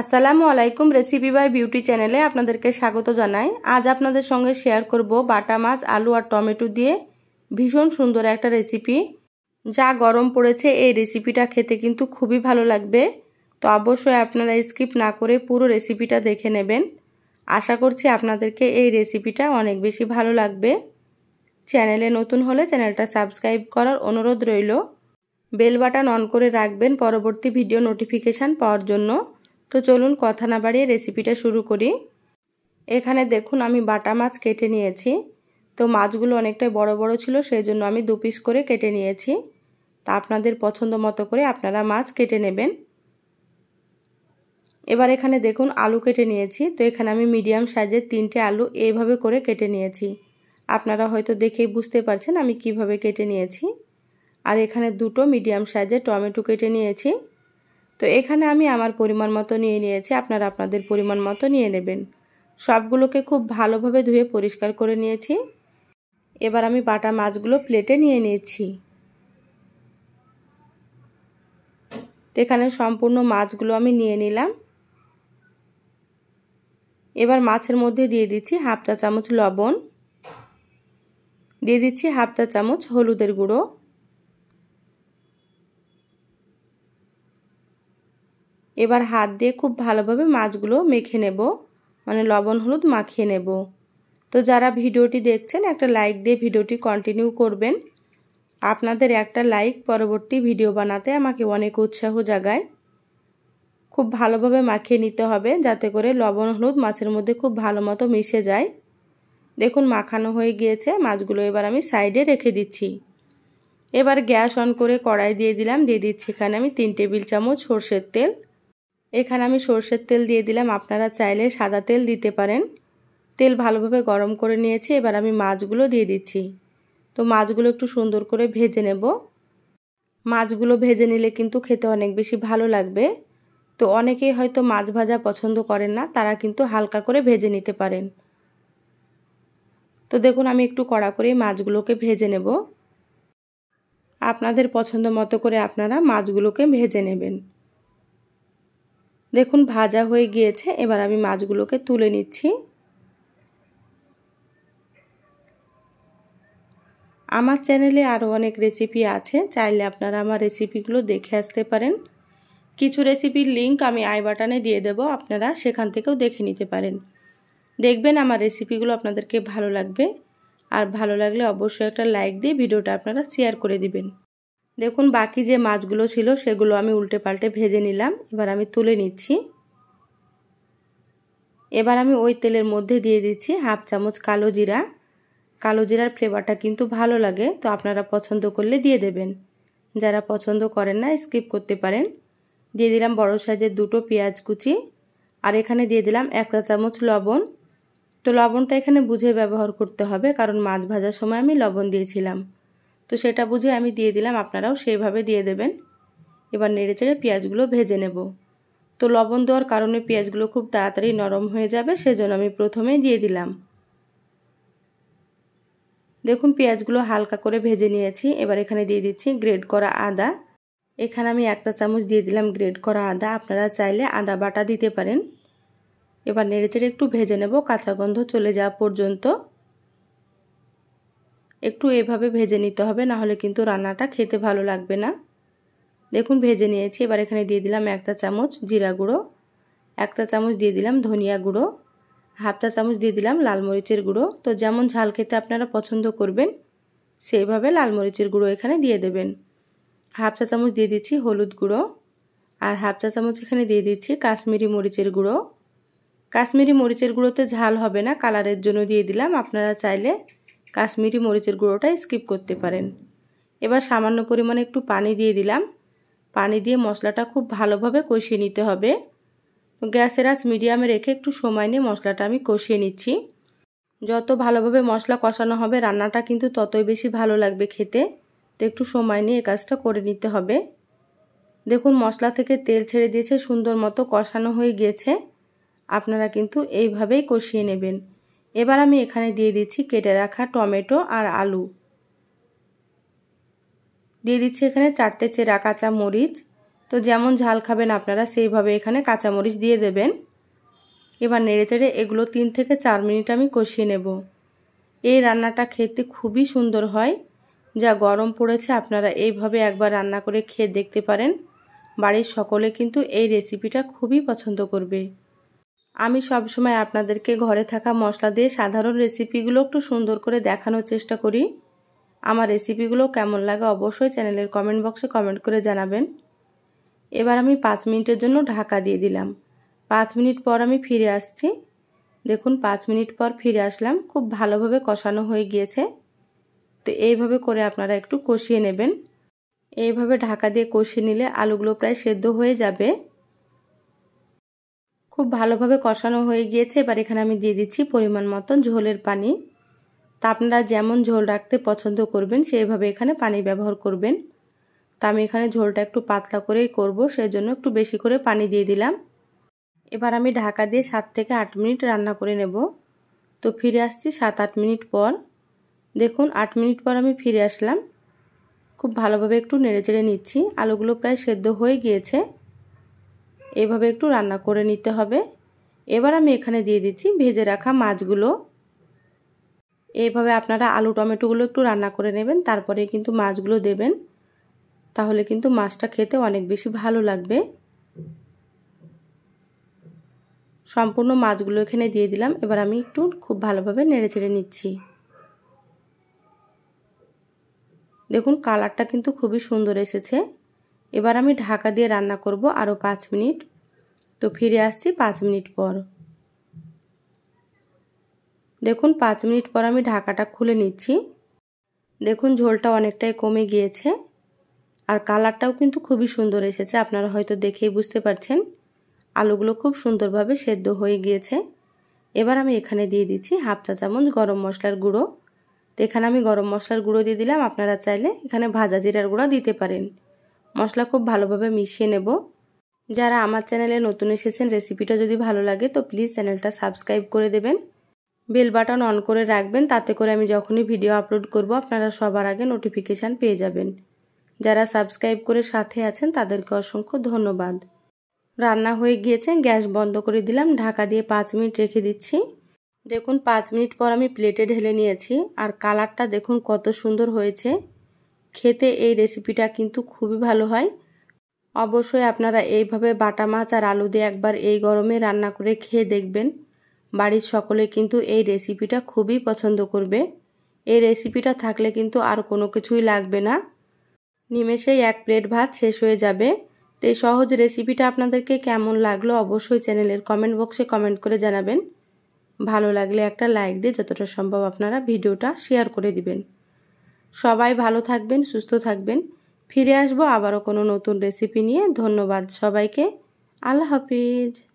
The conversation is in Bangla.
আসসালামু আলাইকুম রেসিপি বাই বিউটি চ্যানেলে আপনাদেরকে স্বাগত জানাই আজ আপনাদের সঙ্গে শেয়ার করব বাটা মাছ আলু আর টমেটো দিয়ে ভীষণ সুন্দর একটা রেসিপি যা গরম পড়েছে এই রেসিপিটা খেতে কিন্তু খুবই ভালো লাগবে তো অবশ্যই আপনারা স্কিপ না করে পুরো রেসিপিটা দেখে নেবেন আশা করছি আপনাদেরকে এই রেসিপিটা অনেক বেশি ভালো লাগবে চ্যানেলে নতুন হলে চ্যানেলটা সাবস্ক্রাইব করার অনুরোধ রইল বেল বাটন অন করে রাখবেন পরবর্তী ভিডিও নোটিফিকেশান পাওয়ার জন্য তো চলুন কথা না বাড়িয়ে রেসিপিটা শুরু করি এখানে দেখুন আমি বাটা মাছ কেটে নিয়েছি তো মাছগুলো অনেকটাই বড় বড় ছিল সেই জন্য আমি দু পিস করে কেটে নিয়েছি তা আপনাদের পছন্দ মতো করে আপনারা মাছ কেটে নেবেন এবার এখানে দেখুন আলু কেটে নিয়েছি তো এখানে আমি মিডিয়াম সাইজের তিনটে আলু এইভাবে করে কেটে নিয়েছি আপনারা হয়তো দেখেই বুঝতে পারছেন আমি কিভাবে কেটে নিয়েছি আর এখানে দুটো মিডিয়াম সাইজের টমেটো কেটে নিয়েছি তো এখানে আমি আমার পরিমাণ মতো নিয়ে নিয়েছি আপনারা আপনাদের পরিমাণ মতো নিয়ে নেবেন সবগুলোকে খুব ভালোভাবে ধুয়ে পরিষ্কার করে নিয়েছি এবার আমি বাটা মাছগুলো প্লেটে নিয়ে নিয়েছি তো এখানে সম্পূর্ণ মাছগুলো আমি নিয়ে নিলাম এবার মাছের মধ্যে দিয়ে দিচ্ছি হাফ চা চামচ লবণ দিয়ে দিচ্ছি হাফ চা চামচ হলুদের গুঁড়ো এবার হাত দিয়ে খুব ভালোভাবে মাছগুলো মেখে নেব মানে লবণ হলুদ মাখিয়ে নেব তো যারা ভিডিওটি দেখছেন একটা লাইক দিয়ে ভিডিওটি কন্টিনিউ করবেন আপনাদের একটা লাইক পরবর্তী ভিডিও বানাতে আমাকে অনেক উৎসাহ জাগায় খুব ভালোভাবে মাখিয়ে নিতে হবে যাতে করে লবণ হলুদ মাছের মধ্যে খুব ভালো মতো মিশে যায় দেখুন মাখানো হয়ে গিয়েছে মাছগুলো এবার আমি সাইডে রেখে দিচ্ছি এবার গ্যাস অন করে কড়াই দিয়ে দিলাম দিয়ে দিচ্ছি এখানে আমি তিন টেবিল চামচ সর্ষের তেল এখানে আমি সর্ষের তেল দিয়ে দিলাম আপনারা চাইলে সাদা তেল দিতে পারেন তেল ভালোভাবে গরম করে নিয়েছি এবার আমি মাছগুলো দিয়ে দিচ্ছি তো মাছগুলো একটু সুন্দর করে ভেজে নেব মাছগুলো ভেজে নিলে কিন্তু খেতে অনেক বেশি ভালো লাগবে তো অনেকেই হয়তো মাছ ভাজা পছন্দ করেন না তারা কিন্তু হালকা করে ভেজে নিতে পারেন তো দেখুন আমি একটু কড়া করে মাছগুলোকে ভেজে নেব আপনাদের পছন্দ মতো করে আপনারা মাছগুলোকে ভেজে নেবেন দেখুন ভাজা হয়ে গিয়েছে এবার আমি মাছগুলোকে তুলে নিচ্ছি আমার চ্যানেলে আরও অনেক রেসিপি আছে চাইলে আপনারা আমার রেসিপিগুলো দেখে আসতে পারেন কিছু রেসিপির লিঙ্ক আমি আই বাটনে দিয়ে দেব আপনারা সেখান থেকেও দেখে নিতে পারেন দেখবেন আমার রেসিপিগুলো আপনাদেরকে ভালো লাগবে আর ভালো লাগলে অবশ্যই একটা লাইক দিয়ে ভিডিওটা আপনারা শেয়ার করে দিবেন দেখুন বাকি যে মাছগুলো ছিল সেগুলো আমি উল্টে পাল্টে ভেজে নিলাম এবার আমি তুলে নিচ্ছি এবার আমি ওই তেলের মধ্যে দিয়ে দিচ্ছি হাফ চামচ কালো জিরা কালো জিরার ফ্লেভারটা কিন্তু ভালো লাগে তো আপনারা পছন্দ করলে দিয়ে দেবেন যারা পছন্দ করেন না স্কিপ করতে পারেন দিয়ে দিলাম বড় সাইজের দুটো পেঁয়াজ কুচি আর এখানে দিয়ে দিলাম এক চা চামচ লবণ তো লবণটা এখানে বুঝে ব্যবহার করতে হবে কারণ মাছ ভাজার সময় আমি লবণ দিয়েছিলাম তো সেটা বুঝে আমি দিয়ে দিলাম আপনারাও সেইভাবে দিয়ে দেবেন এবার নেড়ে চেড়ে পেঁয়াজগুলো ভেজে নেব তো লবণ দেওয়ার কারণে পেঁয়াজগুলো খুব তাড়াতাড়ি নরম হয়ে যাবে সেজন্য আমি প্রথমে দিয়ে দিলাম দেখুন পেঁয়াজগুলো হালকা করে ভেজে নিয়েছি এবার এখানে দিয়ে দিচ্ছি গ্রেড করা আদা এখানে আমি এক চা চামচ দিয়ে দিলাম গ্রেড করা আদা আপনারা চাইলে আদা বাটা দিতে পারেন এবার চেড়ে একটু ভেজে নেব কাঁচা গন্ধ চলে যাওয়া পর্যন্ত একটু এভাবে ভেজে নিতে হবে না হলে কিন্তু রান্নাটা খেতে ভালো লাগবে না দেখুন ভেজে নিয়েছি এবার এখানে দিয়ে দিলাম একটা চামচ জিরা গুঁড়ো একটা চামচ দিয়ে দিলাম ধনিয়া গুঁড়ো হাফটা চামচ দিয়ে দিলাম লাল মরিচের গুঁড়ো তো যেমন ঝাল খেতে আপনারা পছন্দ করবেন সেইভাবে লাল মরিচের গুঁড়ো এখানে দিয়ে দেবেন হাফ চা চামচ দিয়ে দিচ্ছি হলুদ গুঁড়ো আর হাফ চা চামচ এখানে দিয়ে দিচ্ছি কাশ্মীরি মরিচের গুঁড়ো কাশ্মীরি মরিচের গুঁড়োতে ঝাল হবে না কালারের জন্য দিয়ে দিলাম আপনারা চাইলে কাশ্মীরি মরিচের গুঁড়োটা স্কিপ করতে পারেন এবার সামান্য পরিমাণে একটু পানি দিয়ে দিলাম পানি দিয়ে মশলাটা খুব ভালোভাবে কষিয়ে নিতে হবে গ্যাসের আঁচ মিডিয়ামে রেখে একটু সময় নিয়ে মশলাটা আমি কষিয়ে নিচ্ছি যত ভালোভাবে মশলা কষানো হবে রান্নাটা কিন্তু ততই বেশি ভালো লাগবে খেতে তো একটু সময় নিয়ে এ কাজটা করে নিতে হবে দেখুন মশলা থেকে তেল ছেড়ে দিয়েছে সুন্দর মতো কষানো হয়ে গিয়েছে আপনারা কিন্তু এইভাবেই কষিয়ে নেবেন এবার আমি এখানে দিয়ে দিচ্ছি কেটে রাখা টমেটো আর আলু দিয়ে দিচ্ছি এখানে চারটে চেরা কাঁচা মরিচ তো যেমন ঝাল খাবেন আপনারা সেইভাবে এখানে কাঁচামরিচ দিয়ে দেবেন এবার নেড়ে চেড়ে এগুলো তিন থেকে চার মিনিট আমি কষিয়ে নেব এই রান্নাটা খেতে খুবই সুন্দর হয় যা গরম পড়েছে আপনারা এইভাবে একবার রান্না করে খেয়ে দেখতে পারেন বাড়ির সকলে কিন্তু এই রেসিপিটা খুবই পছন্দ করবে আমি সবসময় আপনাদেরকে ঘরে থাকা মশলা দিয়ে সাধারণ রেসিপিগুলো একটু সুন্দর করে দেখানোর চেষ্টা করি আমার রেসিপিগুলো কেমন লাগে অবশ্যই চ্যানেলের কমেন্ট বক্সে কমেন্ট করে জানাবেন এবার আমি পাঁচ মিনিটের জন্য ঢাকা দিয়ে দিলাম পাঁচ মিনিট পর আমি ফিরে আসছি দেখুন পাঁচ মিনিট পর ফিরে আসলাম খুব ভালোভাবে কষানো হয়ে গিয়েছে তো এইভাবে করে আপনারা একটু কষিয়ে নেবেন এইভাবে ঢাকা দিয়ে কষিয়ে নিলে আলুগুলো প্রায় সেদ্ধ হয়ে যাবে খুব ভালোভাবে কষানো হয়ে গিয়েছে এবার এখানে আমি দিয়ে দিচ্ছি পরিমাণ মতন ঝোলের পানি তা আপনারা যেমন ঝোল রাখতে পছন্দ করবেন সেইভাবে এখানে পানি ব্যবহার করবেন তা আমি এখানে ঝোলটা একটু পাতলা করেই করব সেজন্য একটু বেশি করে পানি দিয়ে দিলাম এবার আমি ঢাকা দিয়ে সাত থেকে আট মিনিট রান্না করে নেব তো ফিরে আসছি সাত আট মিনিট পর দেখুন আট মিনিট পর আমি ফিরে আসলাম খুব ভালোভাবে একটু নেড়ে চেড়ে নিচ্ছি আলুগুলো প্রায় সেদ্ধ হয়ে গিয়েছে এভাবে একটু রান্না করে নিতে হবে এবার আমি এখানে দিয়ে দিচ্ছি ভেজে রাখা মাছগুলো এইভাবে আপনারা আলু টমেটোগুলো একটু রান্না করে নেবেন তারপরে কিন্তু মাছগুলো দেবেন তাহলে কিন্তু মাছটা খেতে অনেক বেশি ভালো লাগবে সম্পূর্ণ মাছগুলো এখানে দিয়ে দিলাম এবার আমি একটু খুব ভালোভাবে নেড়ে চেড়ে নিচ্ছি দেখুন কালারটা কিন্তু খুবই সুন্দর এসেছে এবার আমি ঢাকা দিয়ে রান্না করব আরও পাঁচ মিনিট তো ফিরে আসছি পাঁচ মিনিট পর দেখুন পাঁচ মিনিট পর আমি ঢাকাটা খুলে নিচ্ছি দেখুন ঝোলটা অনেকটাই কমে গিয়েছে আর কালারটাও কিন্তু খুবই সুন্দর এসেছে আপনারা হয়তো দেখেই বুঝতে পারছেন আলুগুলো খুব সুন্দরভাবে সেদ্ধ হয়ে গিয়েছে এবার আমি এখানে দিয়ে দিচ্ছি হাফ চা চামচ গরম মশলার গুঁড়ো তো এখানে আমি গরম মশলার গুঁড়ো দিয়ে দিলাম আপনারা চাইলে এখানে ভাজা জিরার গুঁড়ো দিতে পারেন মশলা খুব ভালোভাবে মিশিয়ে নেব যারা আমার চ্যানেলে নতুন এসেছেন রেসিপিটা যদি ভালো লাগে তো প্লিজ চ্যানেলটা সাবস্ক্রাইব করে দেবেন বেল বাটন অন করে রাখবেন তাতে করে আমি যখনই ভিডিও আপলোড করব আপনারা সবার আগে নোটিফিকেশান পেয়ে যাবেন যারা সাবস্ক্রাইব করে সাথে আছেন তাদেরকে অসংখ্য ধন্যবাদ রান্না হয়ে গিয়েছে গ্যাস বন্ধ করে দিলাম ঢাকা দিয়ে পাঁচ মিনিট রেখে দিচ্ছি দেখুন পাঁচ মিনিট পর আমি প্লেটে ঢেলে নিয়েছি আর কালারটা দেখুন কত সুন্দর হয়েছে খেতে এই রেসিপিটা কিন্তু খুবই ভালো হয় অবশ্যই আপনারা এইভাবে বাটা মাছ আর আলু দিয়ে একবার এই গরমে রান্না করে খেয়ে দেখবেন বাড়ির সকলে কিন্তু এই রেসিপিটা খুবই পছন্দ করবে এই রেসিপিটা থাকলে কিন্তু আর কোনো কিছুই লাগবে না নিমেষেই এক প্লেট ভাত শেষ হয়ে যাবে তো এই সহজ রেসিপিটা আপনাদেরকে কেমন লাগলো অবশ্যই চ্যানেলের কমেন্ট বক্সে কমেন্ট করে জানাবেন ভালো লাগলে একটা লাইক দিয়ে যতটা সম্ভব আপনারা ভিডিওটা শেয়ার করে দিবেন সবাই ভালো থাকবেন সুস্থ থাকবেন ফিরে আসবো আবারও কোনো নতুন রেসিপি নিয়ে ধন্যবাদ সবাইকে আল্লাহ হাফিজ